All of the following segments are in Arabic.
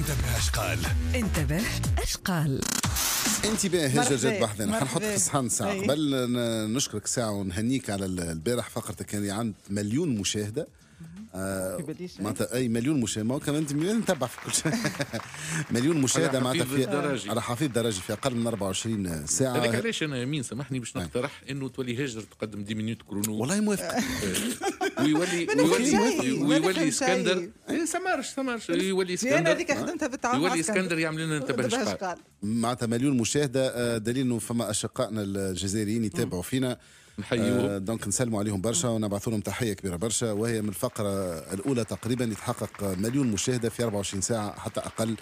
انتبه اشقال انتبه اشقال انتباه هجة بحذنا حنحط في الصحن ساعة قبل نشكرك ساعة ونهنيك على البارح فقرتك كان عند مليون مشاهدة آه، إيه. معناتها اي مليون مشاهده كان انت نتبع في كل شيء مليون مشاهده معناتها في على حفيظ درجه في اقل من 24 ساعه هذاك علاش انا يمين سامحني باش نقترح انه تولي هجر تقدم دي مينوت كرونو والله موافق ويولي ويولي ويولي اسكندر إيه، سمارش سمارش يولي اسكندر انا هذيك خدمتها آه. بالتعاون يولي اسكندر يعمل لنا انتبه معناتها مليون مشاهده آه، دليل انه فما اشقائنا الجزائريين يتابعوا فينا نحييوهم آه دونك نسلموا عليهم برشا ونبعثوا لهم تحيه كبيره برشا وهي من الفقره الاولى تقريبا يتحقق مليون مشاهده في 24 ساعه حتى اقل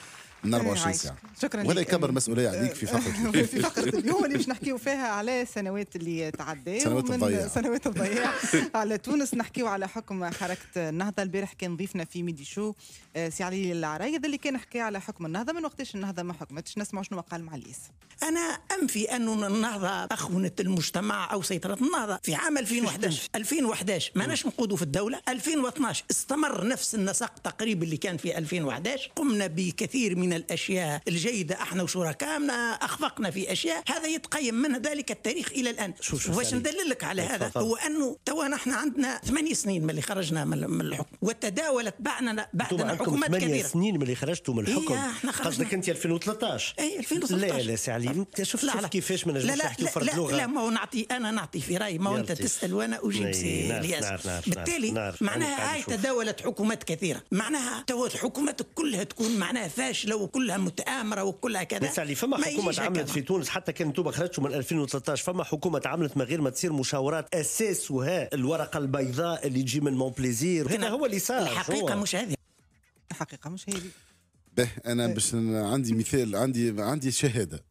من 24 ساعه شكرا وهذا يكبر مسؤوليه عليك في فقره اليوم في فقره اليوم اللي باش نحكيو فيها على سنوات اللي تعدى سنوات الضياع سنوات الضياع على تونس نحكيو على حكم حركه النهضه البارح كان ضيفنا في ميدي شو آه، سي علي العريض اللي كان حكى على حكم النهضه من وقتاش النهضه ما حكمتش نسمعوا شنو قال معليس انا انفي ان النهضه اخونت المجتمع او سيطره النهضه في عام 2011 2011 ماناش نقودوا في الدوله 2012 استمر نفس النسق تقريبا اللي كان في 2011 قمنا بكثير من من الأشياء الجيدة احنا وشركائنا أخفقنا في أشياء هذا يتقيم من ذلك التاريخ إلى الآن واش ندللك على هذا هو أنه توا نحن عندنا ثمانية سنين من اللي خرجنا من الحكم وتداولت بعدنا بعدنا حكومات كبيرة سنين من اللي خرجتوا من الحكم إيه، قصدك أنت 2013 اي 2013 لا لا سي علي أنت شفت لا كيفاش ما نجمش نحكي فرد لا لغة لا ما هو نعطي أنا نعطي في رايي ما هو أنت تسأل وأنا أجيب سي الياس بالتالي معناها هاي تداولت حكومات كثيرة معناها توا حكومتك كلها تكون معناها فاشلة وكلها متآمرة وكلها كذا بس علي فما حكومة عملت في تونس حتى كان توبا خرجتوا من 2013 فما حكومة عملت من غير ما تصير مشاورات أساسها الورقة البيضاء اللي تجي من مون بليزير هنا هو اللي صار الحقيقة مش هذه الحقيقة مش هذه به انا باش عندي مثال عندي عندي شهاده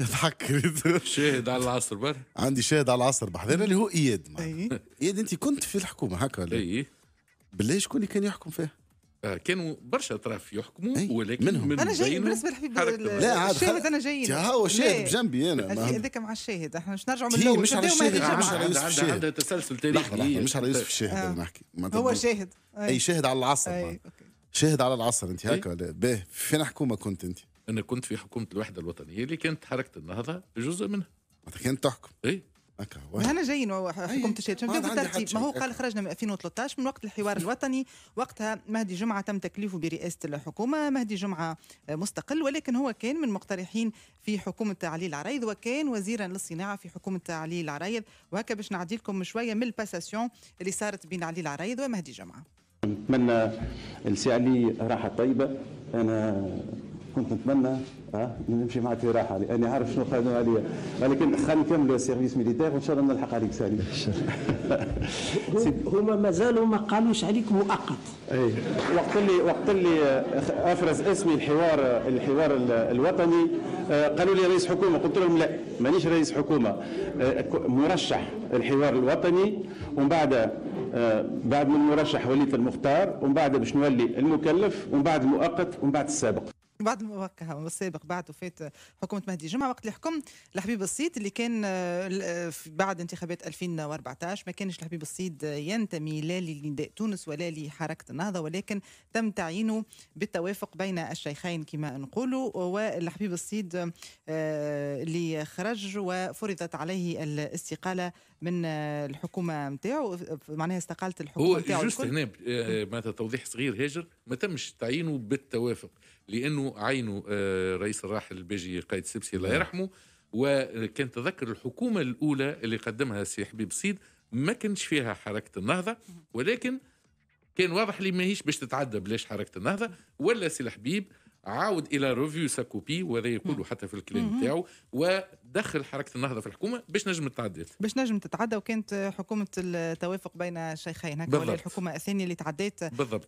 يضحك شاهد على العصر بر عندي شاهد على العصر بحذانا اللي هو اياد إيه. اياد انت كنت في الحكومه هكا ولا اي بالله شكون اللي كان يحكم فيها آه، كانوا برشا اطراف يحكموا ولكن منهم من انا جاي بالنسبه لحبيب لا عاد الشاهد انا جاي ها هو شاهد بجنبي انا هذاك مع الشاهد احنا مش نرجعوا من الاول مش على الشاهد مش على يوسف الشاهد عندها تسلسل تاريخي مش على يوسف الشاهد انا آه. نحكي هو شاهد اي شاهد على العصر شاهد على العصر انت هكا ولا باهي فين حكومه كنت انت؟ انا كنت في حكومه الوحده الوطنيه اللي كانت حركه النهضه جزء منها كانت تحكم اي هنا جايين حكومة التشهد فهمت بالترتيب ما هو قال خرجنا من 2013 من وقت الحوار الوطني وقتها مهدي جمعه تم تكليفه برئاسه الحكومه مهدي جمعه مستقل ولكن هو كان من مقترحين في حكومه علي العريض وكان وزيرا للصناعه في حكومه علي العريض وهكا باش نعدي لكم شويه من الباساسيون اللي صارت بين علي العريض ومهدي جمعه نتمنى لسي علي راحه طيبه انا كنت نتمنى أه نمشي معك في راحه لاني عارف شنو قالوا عليا ولكن خلي نكمل السيرفيس ميليتير وان شاء الله نلحق عليك سالي هما مازالوا ما قالوش عليك مؤقت اي وقت اللي وقت اللي آه، افرز اسمي الحوار الحوار الوطني آه، قالوا لي رئيس حكومه قلت لهم لا مانيش رئيس حكومه آه، مرشح الحوار الوطني ومن بعد بعد من المرشح وليت المختار ومن بعد باش نولي المكلف ومن بعد المؤقت ومن بعد السابق بعد الموقع السابق بعد وفاة حكومة مهدي جمعة وقت اللي حكم الحبيب الصيد اللي كان آه، آه، بعد انتخابات 2014 ما كانش الحبيب الصيد ينتمي لا لنداء تونس ولا لحركة النهضة ولكن تم تعيينه بالتوافق بين الشيخين كما نقولوا والحبيب الصيد آه، اللي خرج وفرضت عليه الاستقالة من آه، الحكومه نتاعو معناها استقالت الحكومه نتاعو هو جوست هنا آه، معناتها توضيح صغير هاجر ما تمش تعيينه بالتوافق لانه عينه آه، رئيس الراحل البيجي قايد سبسي الله يرحمه وكان تذكر الحكومه الاولى اللي قدمها سي حبيب صيد ما كانش فيها حركه النهضه ولكن كان واضح لي ماهيش باش تتعدى بلاش حركه النهضه ولا سي الحبيب عاود الى ريفيو ساكوبي وهذا يقوله حتى في الكلام نتاعو ودخل حركه النهضه في الحكومه باش نجم تتعدى باش نجم تتعدى وكانت حكومه التوافق بين الشيخين هكا الحكومه الثانيه اللي تعدات بالضبط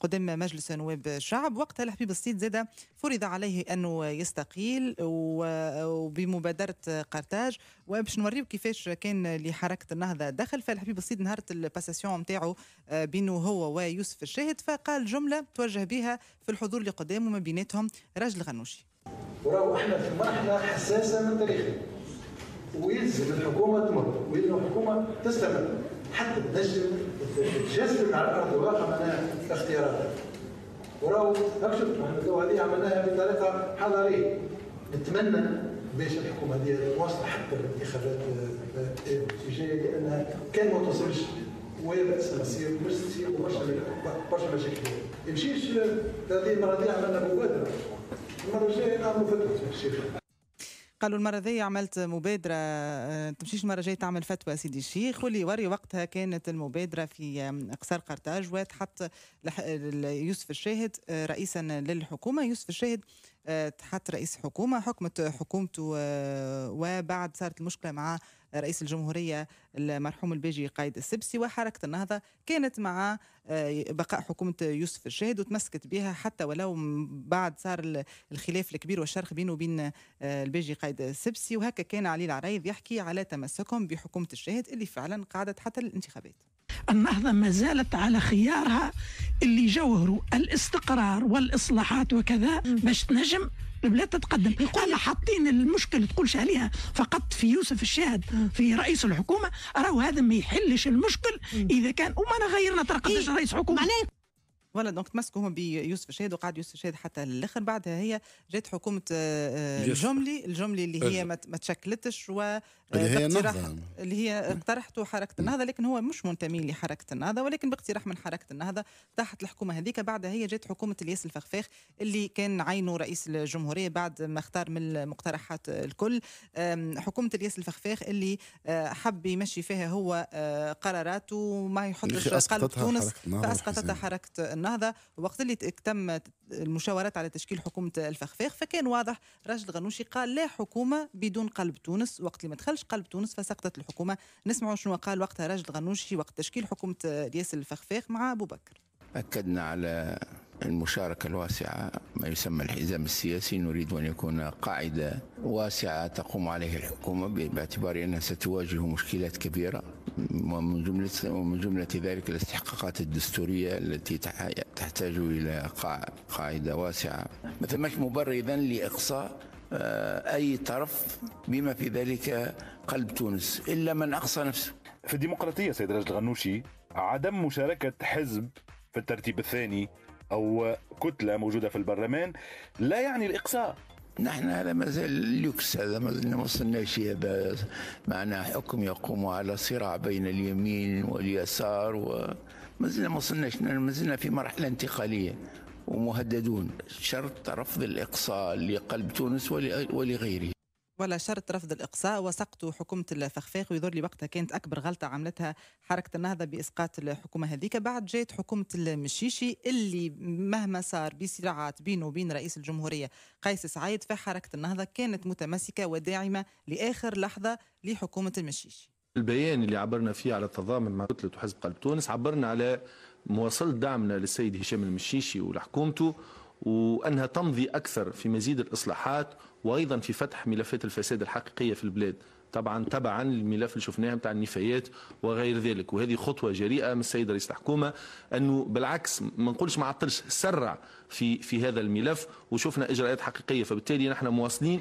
قدام مجلس نواب الشعب وقتها الحبيب السيد زاد فرض عليه انه يستقيل وبمبادره قرطاج وباش نوريو كيفاش كان لحركه النهضه دخل فالحبيب السيد نهار الباساسيون نتاعو آه، بينه هو ويوسف الشاهد فقال جمله توجه بها في الحضور اللي قدام تسالموا ما بيناتهم رجل غنوشي وراو احنا في مرحله حساسه من تاريخنا ويلزم الحكومه تمر ويلزم الحكومه تستمر حتى تنجم تجسد على ارض الواقع معناها اختياراتها وراو اكشف الدو هذه عملناها بطريقه حضاريه نتمنى باش الحكومه هذه واصله حتى الانتخابات الجايه آه، آه، آه، لانها كان ما توصلش ويبأس سير باش سير برشا برشا مشاكل يمشيش هذه المرة دي عملنا مبادرة المرة الجاية نعملوا فتوى الشيخ قالوا المره ذي عملت مبادره آه، تمشيش المره الجايه تعمل فتوى سيدي الشيخ واللي وري وقتها كانت المبادره في قصر قرطاج وتحط يوسف الشاهد آه، رئيسا للحكومه يوسف الشاهد تحط آه، رئيس حكومه حكمت حكومته وبعد صارت المشكله مع رئيس الجمهورية المرحوم البيجي قايد السبسي وحركة النهضة كانت مع آه، بقاء حكومة يوسف الشاهد وتمسكت بها حتى ولو بعد صار الخلاف الكبير والشرخ بينه وبين آه، البيجي قايد السبسي وهكا كان علي العريض يحكي على تمسكهم بحكومة الشاهد اللي فعلا قعدت حتى للانتخابات النهضة ما زالت على خيارها اللي جوهروا الاستقرار والإصلاحات وكذا باش تنجم البلاد تتقدم احنا إيه، حاطين المشكل تقولش عليها فقط في يوسف الشاهد في رئيس الحكومه راهو هذا ما يحلش المشكل اذا كان وما غيرنا ترقدش إيه. رئيس حكومه فوالا دونك تمسكوا هم بيوسف الشهيد وقعد يوسف الشهيد حتى للاخر بعدها هي جات حكومه الجملي آه، آه، الجملي اللي هي ما تشكلتش و آه، اللي هي النهضه اللي هي اقترحته حركه النهضه لكن هو مش منتمي لحركه النهضه ولكن باقتراح من حركه النهضه تحت الحكومه هذيك بعدها هي جات حكومه الياس الفخفاخ اللي كان عينه رئيس الجمهوريه بعد ما اختار من المقترحات الكل حكومه الياس الفخفاخ اللي حب يمشي فيها هو قراراته وما يحطش قلب تونس فاسقطتها حركه النهضه النهضه وقت اللي تم المشاورات على تشكيل حكومه الفخفاخ فكان واضح راشد غنوشي قال لا حكومه بدون قلب تونس وقت اللي ما دخلش قلب تونس فسقطت الحكومه نسمعوا شنو قال وقتها راشد غنوشي وقت تشكيل حكومه ياسر الفخفاخ مع ابو بكر اكدنا على المشاركة الواسعة ما يسمى الحزام السياسي نريد أن يكون قاعدة واسعة تقوم عليها الحكومة باعتبار أنها ستواجه مشكلات كبيرة ومن جملة ومن جملة ذلك الاستحقاقات الدستورية التي تحتاج إلى قاعدة واسعة ما ثمش مبرر إذا لإقصاء آه، أي طرف بما في ذلك قلب تونس إلا من أقصى نفسه في الديمقراطية سيد رجل غنوشي عدم مشاركة حزب في الترتيب الثاني أو كتلة موجودة في البرلمان لا يعني الإقصاء نحن هذا مازال لوكس هذا ما زلنا وصلناش هذا معنا حكم يقوم على صراع بين اليمين واليسار وما زلنا ما وصلناش ما زلنا في مرحله انتقاليه ومهددون شرط رفض الاقصاء لقلب تونس ولغيره ولا شرط رفض الإقصاء وسقط حكومة الفخفاخ ويظهر لي وقتها كانت أكبر غلطة عملتها حركة النهضة بإسقاط الحكومة هذيك بعد جات حكومة المشيشي اللي مهما صار بصراعات بينه وبين رئيس الجمهورية قيس سعيد فحركة النهضة كانت متمسكة وداعمة لآخر لحظة لحكومة المشيشي البيان اللي عبرنا فيه على التضامن مع كتلة وحزب قلب تونس عبرنا على مواصلة دعمنا للسيد هشام المشيشي ولحكومته وأنها تمضي أكثر في مزيد الإصلاحات وأيضا في فتح ملفات الفساد الحقيقية في البلاد طبعا تبعا للملف اللي شفناه نتاع النفايات وغير ذلك وهذه خطوه جريئه من السيد رئيس الحكومه انه بالعكس ما نقولش ما عطلش سرع في في هذا الملف وشفنا اجراءات حقيقيه فبالتالي نحن مواصلين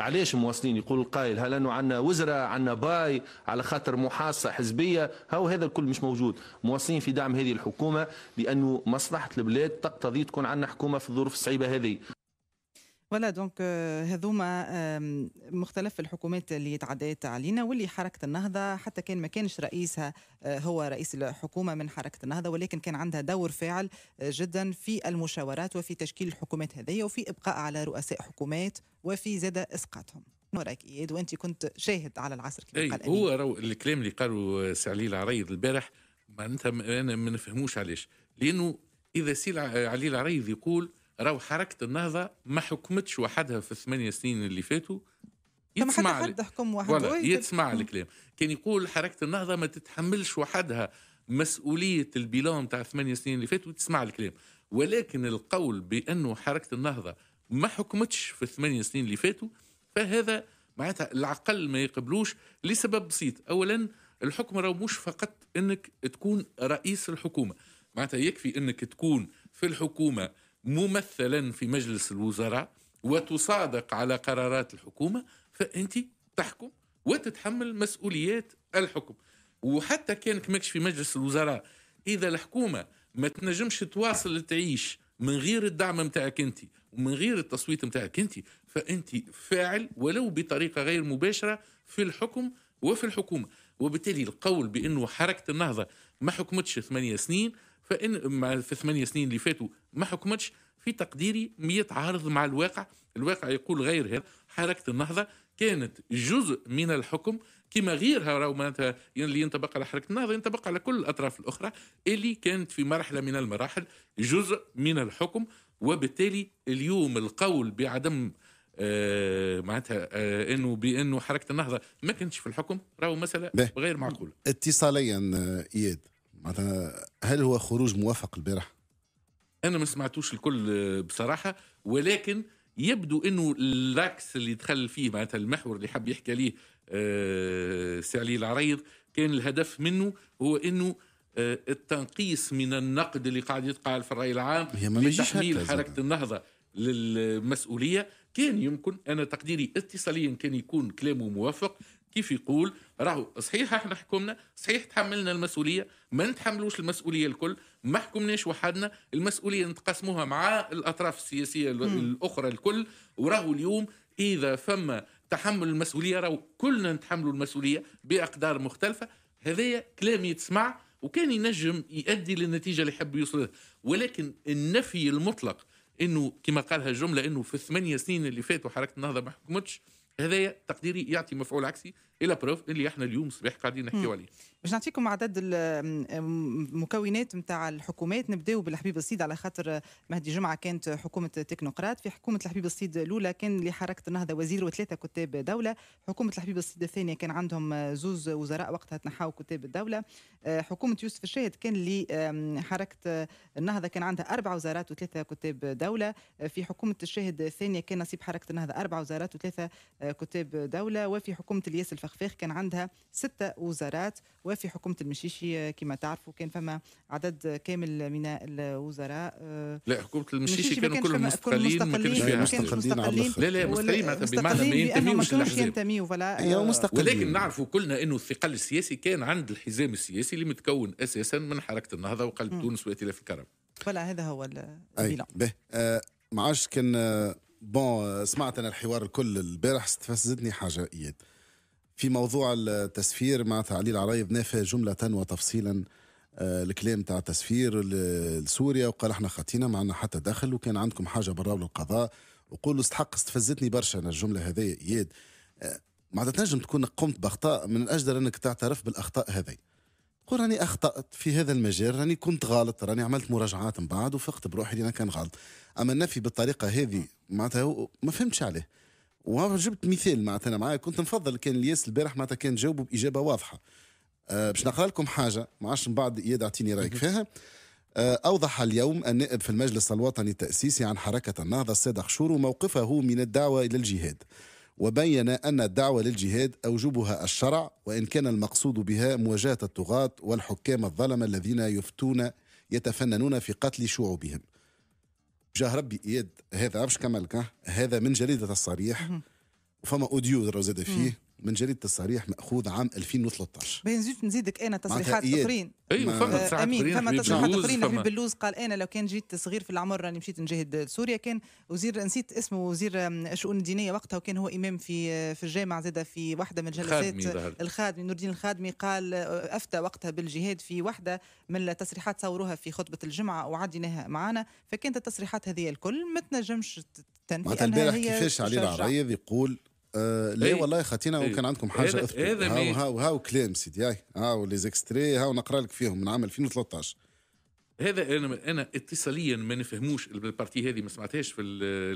علاش مواصلين يقول القائل هل انه عندنا وزراء عندنا باي على خاطر محاصه حزبيه هو هذا الكل مش موجود مواصلين في دعم هذه الحكومه لانه مصلحه البلاد تقتضي تكون عندنا حكومه في الظروف الصعيبه هذه فوالا دونك euh, هذوما مختلف الحكومات اللي تعدات علينا واللي حركه النهضه حتى كان ما كانش رئيسها آه، هو رئيس الحكومه من حركه النهضه ولكن كان عندها دور فاعل آه، جدا في المشاورات وفي تشكيل الحكومات هذه وفي ابقاء على رؤساء حكومات وفي زاد اسقاطهم وراك اياد وانت كنت شاهد على العصر كما قال هو رو الكلام اللي قالوا آه، سي علي العريض البارح معناتها انا ما نفهموش علاش لانه اذا سي علي العريض يقول راهو حركه النهضه ما حكمتش وحدها في الثمانيه سنين اللي فاتوا يسمع حتى حد حكم واحد يسمع الكلام كان يقول حركه النهضه ما تتحملش وحدها مسؤوليه البيلون تاع الثمانيه سنين اللي فاتوا تسمع الكلام ولكن القول بانه حركه النهضه ما حكمتش في الثمانيه سنين اللي فاتوا فهذا معناتها العقل ما يقبلوش لسبب بسيط اولا الحكم راهو مش فقط انك تكون رئيس الحكومه معناتها يكفي انك تكون في الحكومه ممثلا في مجلس الوزراء وتصادق على قرارات الحكومه فانت تحكم وتتحمل مسؤوليات الحكم وحتى كانك ماكش في مجلس الوزراء اذا الحكومه ما تنجمش تواصل تعيش من غير الدعم نتاعك انت ومن غير التصويت نتاعك انت فانت فاعل ولو بطريقه غير مباشره في الحكم وفي الحكومه وبالتالي القول بانه حركه النهضه ما حكمتش ثمانية سنين فان في ثمانية سنين اللي فاتوا ما حكمتش في تقديري يتعارض مع الواقع الواقع يقول غير هذا حركه النهضه كانت جزء من الحكم كما غيرها راهو معناتها اللي ينطبق على حركه النهضه ينطبق على كل الاطراف الاخرى اللي كانت في مرحله من المراحل جزء من الحكم وبالتالي اليوم القول بعدم آه معناتها آه انه بانه حركه النهضه ما كانتش في الحكم راهو مساله غير معقوله. اتصاليا آه، اياد معناتها هل هو خروج موفق البارح؟ انا ما سمعتوش الكل آه، بصراحه ولكن يبدو انه اللاكس اللي دخل فيه معناتها المحور اللي حب يحكي عليه آه، سعلي العريض كان الهدف منه هو انه آه، التنقيص من النقد اللي قاعد يتقال في الراي العام لتحميل حركه النهضه للمسؤوليه كان يمكن انا تقديري اتصاليا كان يكون كلامه موافق كيف يقول راهو صحيح احنا حكمنا صحيح تحملنا المسؤوليه ما نتحملوش المسؤوليه الكل ما حكمناش وحدنا المسؤوليه نتقاسموها مع الاطراف السياسيه الاخرى الكل وراهو اليوم اذا فما تحمل المسؤوليه راهو كلنا نتحملوا المسؤوليه باقدار مختلفه هذايا كلام يتسمع وكان ينجم يؤدي للنتيجه اللي يحب يوصل لها ولكن النفي المطلق انه كما قالها الجمله انه في الثمانيه سنين اللي فاتوا حركه النهضه ما حكمتش هذا تقديري يعطي مفعول عكسي الى بروف اللي احنا اليوم صباح قاعدين نحكيو عليه باش نعطيكم عدد المكونات نتاع الحكومات نبداو بالحبيب السيد على خاطر مهدي جمعه كانت حكومه تكنوقراط في حكومه الحبيب السيد الاولى كان لحركه النهضه وزير وثلاثه كتاب دوله حكومه الحبيب السيد الثانيه كان عندهم زوز وزراء وقتها تنحاو كتاب الدوله آه، حكومه يوسف الشاهد كان لحركه النهضه كان عندها اربع وزارات وثلاثه كتاب دوله آه، في حكومه الشاهد الثانيه كان نصيب حركه النهضه اربع وزارات وثلاثه آه، كتاب دوله وفي حكومه الياس الفخفاخ كان عندها ستة وزارات وفي حكومة المشيشي آه، كما تعرفوا كان فما عدد كامل من الوزراء آه، لا حكومة المشيشي كانوا كلهم مستقلين ما كانش فيها مستقلين لا لا مستقلين معناتها بمعنى ما ينتميوش للحزب ولا آه، ولكن نعرفوا كلنا أنه الثقل السياسي كان عند الحزام السياسي اللي متكون أساسا من حركة النهضة وقلب تونس وائتلاف الكرم فلا هذا هو البيلان به ما عادش كان بون سمعت انا الحوار الكل البارح استفزتني حاجه اياد في موضوع التسفير مع علي العرايب نافى جملة وتفصيلا آه، الكلام تاع تسفير لسوريا وقال احنا خطينا ما عندنا حتى دخل وكان عندكم حاجه برا للقضاء وقولوا استحق استفزتني برشا انا الجمله هذه ياد آه، ما تنجم تكون قمت باخطاء من الاجدر انك تعترف بالاخطاء هذه تقول راني اخطات في هذا المجال راني كنت غلط راني عملت مراجعات من بعد وفقت بروحي اللي انا كان غلط اما النفي بالطريقه هذه معناتها ما فهمتش عليه وجبت مثال معناتها انا معايا كنت نفضل كان الياس البارح معناتها كان جاوبه باجابه واضحه أه باش نقرا لكم حاجه ما عادش من بعد اياد اعطيني رايك فيها آه، أوضح اليوم النائب في المجلس الوطني التأسيسي عن حركة النهضة السيد خشور موقفه من الدعوة إلى الجهاد وبين أن الدعوة للجهاد أوجبها الشرع وإن كان المقصود بها مواجهة الطغاة والحكام الظلمة الذين يفتون يتفننون في قتل شعوبهم جاه ربي اياد هذا عفش كملكه هذا من جريده الصريح وفما اوديو زاد فيه من جريده الصريح ماخوذ عام 2013 باهي نزيد نزيدك انا تصريحات اخرين ايوه فما تصريحات آه، امين فما تصريحات اخرين نبيل بلوز قال انا لو كان جيت صغير في العمر راني مشيت نجاهد سوريا كان وزير نسيت اسمه وزير الشؤون الدينيه وقتها وكان هو امام في آه، في الجامعه زاده في واحده من جلسات الخادمي نور الدين الخادمي قال آه، افتى وقتها بالجهاد في واحده من التصريحات صوروها في خطبه الجمعه وعديناها معنا فكانت التصريحات هذه الكل ما تنجمش تنفي معناتها البارح كيفاش علي العريض يقول آه، لا إيه. والله خاتينا وكان إيه. عندكم حاجه هذا اثبت هذا هاو, هاو هاو كلام سيدي هاي هاو لي زيكستري هاو نقرا لك فيهم من عام 2013 هذا انا انا اتصاليا ما نفهموش البارتي هذه ما سمعتهاش في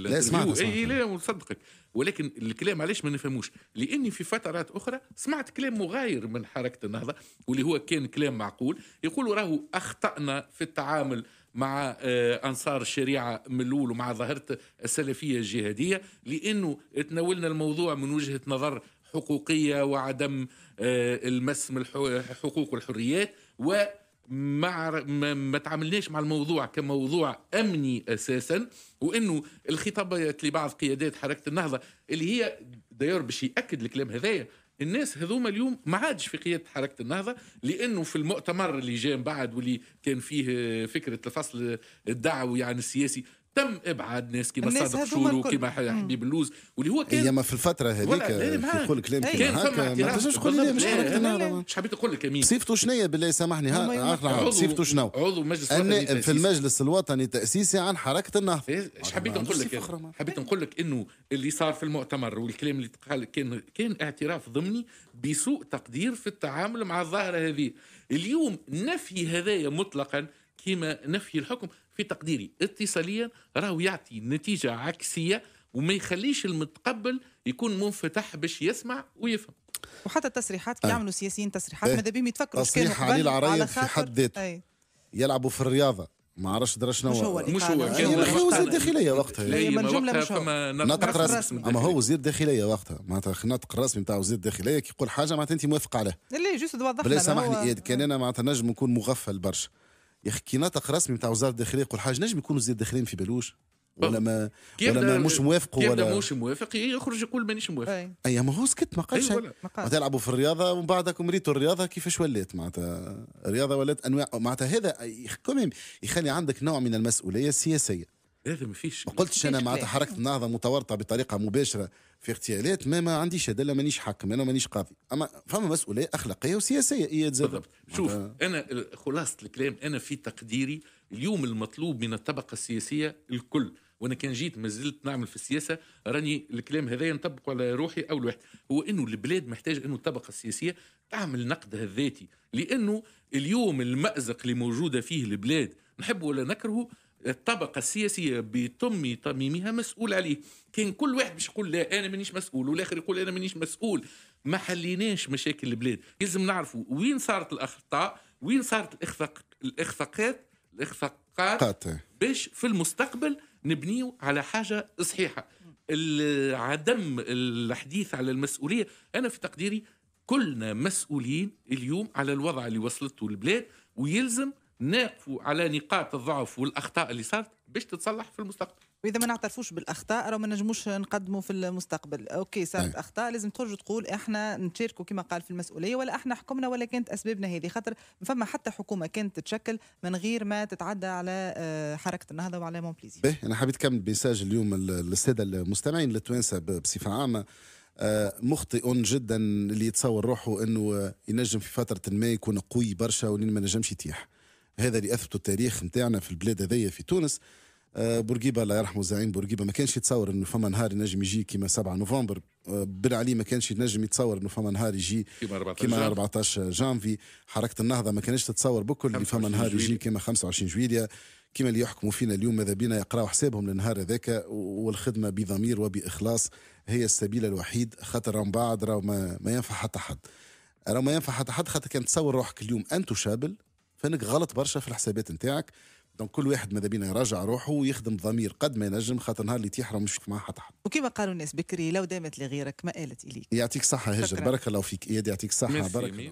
لا سمعت اي لا مصدقك ولكن الكلام علاش ما نفهموش لاني في فترات اخرى سمعت كلام مغاير من حركه النهضه واللي هو كان كلام معقول يقولوا راهو اخطانا في التعامل مع آه، انصار الشريعه ملول ومع ظاهره السلفيه الجهاديه لانه تناولنا الموضوع من وجهه نظر حقوقيه وعدم آه، المس من الحقوق والحريات و ما ما تعاملناش مع الموضوع كموضوع امني اساسا وانه الخطابات لبعض قيادات حركه النهضه اللي هي داير باش ياكد الكلام هذايا الناس هذوما اليوم ما عادش في قياده حركه النهضه لانه في المؤتمر اللي جاء بعد واللي كان فيه فكره الفصل الدعوي عن يعني السياسي تم ابعاد ناس كيما صادق شورو كيما حبيب اللوز واللي هو كان ايام في الفتره هذيك يقول كلام إيه، كيما هكا ما تنجمش تقول مش حركتنا نعم. مش حبيت نقول لك امين صفته شنيا بالله سامحني ها صفته شنو عضو مجلس الوطني في المجلس الوطني التاسيسي عن حركه النهضه إيه، ايش حبيت نقول لك حبيت نقول لك انه اللي صار في المؤتمر والكلام اللي قال كان كان اعتراف ضمني بسوء تقدير في التعامل مع الظاهره هذه اليوم نفي هذايا مطلقا كما نفي الحكم في تقديري اتصاليا راهو يعطي نتيجه عكسيه وما يخليش المتقبل يكون منفتح باش يسمع ويفهم وحتى التصريحات كي يعملوا سياسيين تصريحات إيه. ماذا بهم يتفكروا تصريح علي العريض في حد ذاته يلعبوا في الرياضه ما عرفش درا شنو مش هو مش هو وزير داخليه وقتها يعني من جمله مش هو نطق رسمي اما هو وزير داخليه وقتها معناتها النطق الرسمي نتاع وزير الداخليه كيقول حاجه معناتها انت موافق عليها لا جوست توضح لنا بلا سامحني كان انا معناتها نجم نكون مغفل برشا يا اخي كي نطق رسمي نتاع وزاره الداخليه يقول حاجه نجم يكونوا وزير داخلين في بالوش ولا ما ولا ما مش موافق ولا مش موافق يخرج يقول مانيش موافق اي ما هو سكت ما قالش تلعبوا في الرياضه ومن بعدكم ريتوا الرياضه كيفاش ولات معناتها الرياضه ولات انواع معناتها هذا كوميم يخلي عندك نوع من المسؤوليه السياسيه هذا إيه ما فيش ما قلتش انا معناتها حركه النهضه متورطه بطريقه مباشره في اغتيالات ما ما عنديش هذا مانيش حاكم انا مانيش قاضي اما فما مسؤوليه اخلاقيه وسياسيه هي بالضبط شوف انا خلاصه الكلام انا في تقديري اليوم المطلوب من الطبقه السياسيه الكل وانا كان جيت ما زلت نعمل في السياسه راني الكلام هذا نطبقه على روحي اول واحد هو انه البلاد محتاج انه الطبقه السياسيه تعمل نقدها الذاتي لانه اليوم المازق اللي موجوده فيه البلاد نحبه ولا نكرهه الطبقة السياسية بتم تميمها مسؤول عليه كان كل واحد باش يقول لا أنا مانيش مسؤول والآخر يقول أنا مانيش مسؤول ما حليناش مشاكل البلاد لازم نعرفوا وين صارت الأخطاء وين صارت الإخفاق الإخفاقات الإخفاقات باش في المستقبل نبنيو على حاجة صحيحة عدم الحديث على المسؤولية أنا في تقديري كلنا مسؤولين اليوم على الوضع اللي وصلته البلاد ويلزم ناقفوا على نقاط الضعف والاخطاء اللي صارت باش تتصلح في المستقبل واذا ما نعترفوش بالاخطاء راه ما نجموش نقدموا في المستقبل اوكي صارت اخطاء لازم تخرج تقول احنا نشاركوا كما قال في المسؤوليه ولا احنا حكمنا ولا كانت اسبابنا هذه خاطر فما حتى حكومه كانت تتشكل من غير ما تتعدى على آه، حركه النهضه وعلى مون بليزي باهي انا حبيت نكمل ميساج اليوم للساده المستمعين للتوانسة بصفه عامه آه، مخطئ جدا اللي يتصور روحه انه ينجم في فتره ما يكون قوي برشا ولين ما نجمش يتيح هذا اللي اثبته التاريخ نتاعنا في البلاد هذيا في تونس آه، بورقيبه الله يرحمه زعيم بورقيبه ما كانش يتصور انه فما نهار ينجم يجي كيما 7 نوفمبر آه، بن علي ما كانش ينجم يتصور انه فما نهار يجي كيما 14 جانفي حركه النهضه ما كانتش تتصور بكل اللي فما نهار يجي كيما 25 جويليا كيما اللي يحكموا فينا اليوم ماذا بينا يقراوا حسابهم للنهار هذاك والخدمه بضمير وباخلاص هي السبيل الوحيد خاطر راهم بعد راه ما, ما ينفع حتى حد راه ما ينفع حتى حد خاطر كان تصور روحك اليوم انت شابل فانك غلط برشا في الحسابات نتاعك دونك كل واحد ماذا بينا يراجع روحه ويخدم ضمير قد ما ينجم خاطر نهار اللي تيحرم مش معاه حتى حد. وكما قالوا الناس بكري لو دامت لغيرك ما قالت اليك. يعطيك صحه هجر بارك الله فيك اياد يعطيك صحه بارك الله